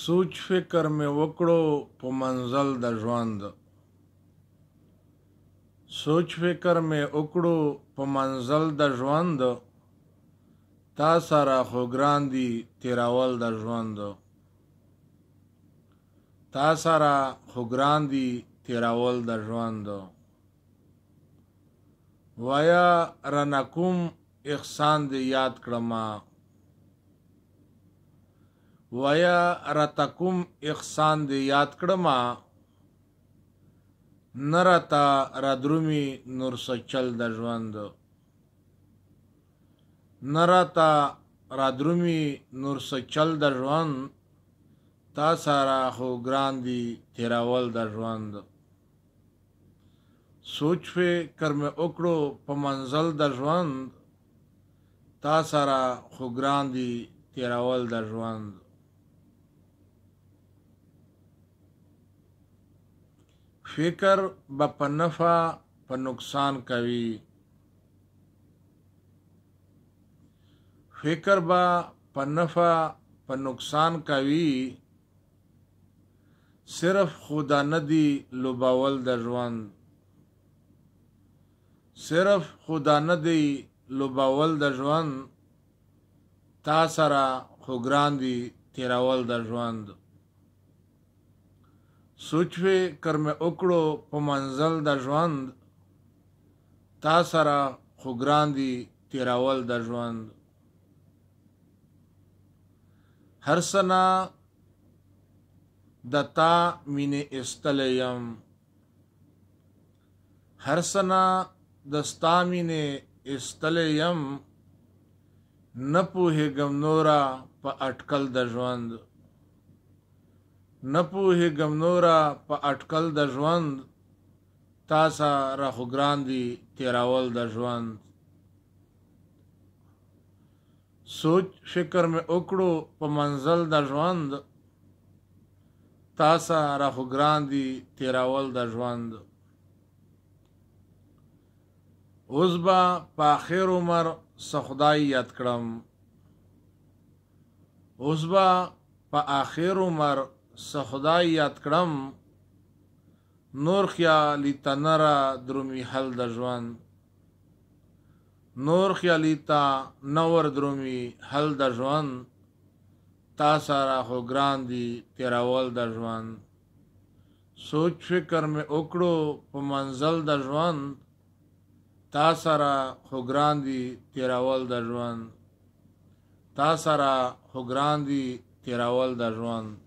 سوچ فکر مې وکړو په منزل د ژوند سوچ فکر مې وکړو په منزل د ژوند تا سره خو ګران دي تیراول د ژوند تا سره خو ګران دي تیراول د ژوند وایا رانکوم احسان دې یاد کړم ویا رتکم احسان دی یاد کړما نرتا ردرومی نور سچل د ژوند نرتا ردرومی نور سچل د ژوند تا سارا خو ګران دی تیراول د ژوند سوچ په کرم وکړو په منزل د ژوند تا سارا خو ګران دی تیراول د ژوند فکر به په نفع په نقصان کوي فکر به په نفع په نقصان کوي صرف خدا ندی لوباول د ژوند صرف خدا ندی لوباول د ژوند تا سره خو ګران دي تیراول د ژوند سوچ وی کرمه وکړو په منزل د ژوند تا سره خو ګران دي تیراول د ژوند هر سنا د تا مینې استلیم هر سنا د ستا مینې استلیم نه پوهېږم نورا په اٹکل د ژوند نه پوهې ګمنورا په اٹکل د ژوند تاسا را خو ګران دي تیراول د ژوند سوچ فکر مې وکړو په منزل د ژوند تاسا را خو ګران دي تیراول د ژوند اوس با په اخر عمر سخدای یاد کړم اوس با په اخر عمر سخدای یاد کړم نور خیالی تنرا درومی حل د ژوند نور خیالی تا نور درومی حل د ژوند تا سارا خو ګران دی تیراول د ژوند سوچ فکر مې وکړو په منزل د ژوند تا سارا خو ګران دی تیراول د ژوند تا سارا خو ګران دی تیراول د ژوند